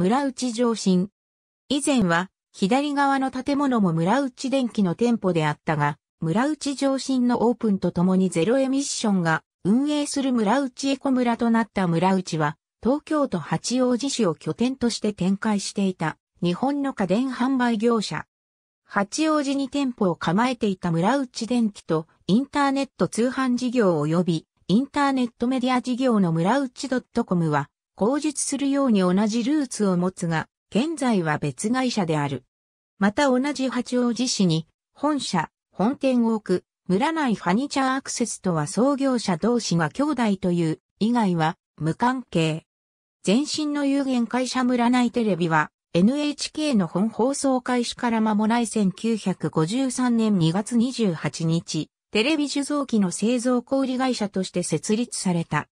村内上信。以前は、左側の建物も村内電機の店舗であったが、村内上信のオープンとともにゼロエミッションが運営する村内エコ村となった村内は、東京都八王子市を拠点として展開していた日本の家電販売業者。八王子に店舗を構えていた村内電機とインターネット通販事業及びインターネットメディア事業の村内 .com は口述するように同じルーツを持つが、現在は別会社である。また同じ八王子市に、本社、本店を置く、村内ファニチャーアクセスとは創業者同士が兄弟という以外は無関係。前身の有限会社村内テレビは NHK の本放送開始から間もない1953年2月28日、テレビ受像機の製造小売会社として設立された。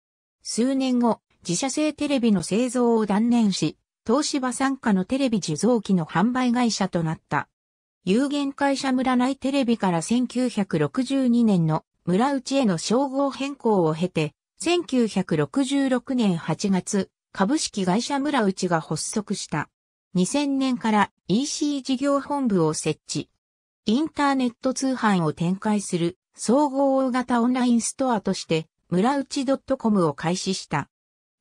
数年後、自社製テレビの製造を断念し、東芝傘下のテレビ受像機の販売会社となった。有限会社村内テレビから1962年の村内への称号変更を経て、1966年8月、株式会社村内が発足した。2000年から EC 事業本部を設置。インターネット通販を展開する総合大型オンラインストアとして村内 .com を開始した。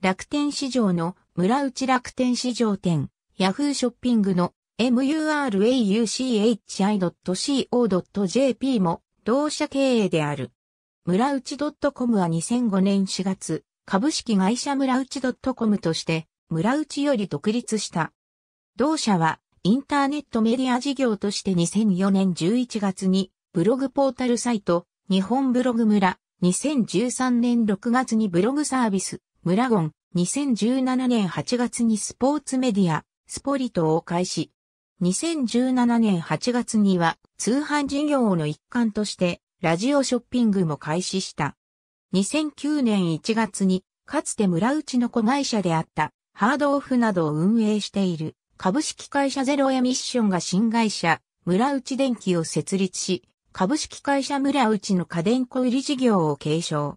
楽天市場の村内楽天市場店、ヤフーショッピングの murauchi.co.jp も同社経営である。村内 .com は2005年4月、株式会社村内 .com として村内より独立した。同社はインターネットメディア事業として2004年11月にブログポータルサイト日本ブログ村2013年6月にブログサービス村ゴン、2017年8月にスポーツメディア、スポリトを開始。2017年8月には通販事業の一環としてラジオショッピングも開始した。2009年1月にかつて村内の子会社であったハードオフなどを運営している株式会社ゼロエミッションが新会社村内電機を設立し株式会社村内の家電小売事業を継承。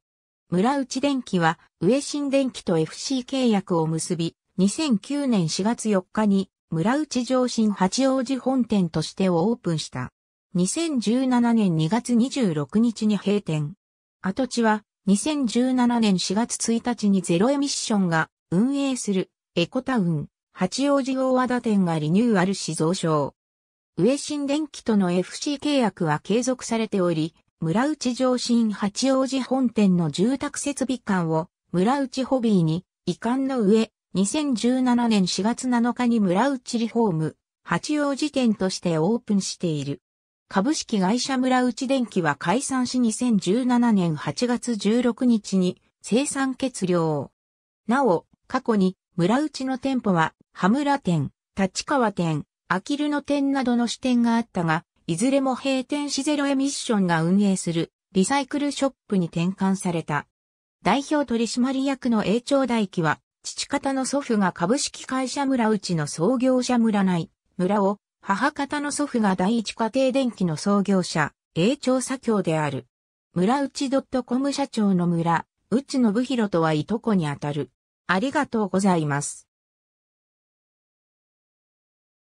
村内電機は、上新電機と FC 契約を結び、2009年4月4日に、村内上新八王子本店としてオープンした。2017年2月26日に閉店。跡地は、2017年4月1日にゼロエミッションが運営するエコタウン八王子大和田店がリニューアルし増床。上新電機との FC 契約は継続されており、村内上新八王子本店の住宅設備館を村内ホビーに移管の上、2017年4月7日に村内リフォーム、八王子店としてオープンしている。株式会社村内電機は解散し2017年8月16日に生産決了。なお、過去に村内の店舗は、羽村店、立川店、あきるの店などの支店があったが、いずれも閉店しゼロエミッションが運営するリサイクルショップに転換された。代表取締役の永長大輝は、父方の祖父が株式会社村内の創業者村内、村を、母方の祖父が第一家庭電機の創業者、永長左京である。村内ドットコム社長の村、内信弘とはいとこにあたる。ありがとうございます。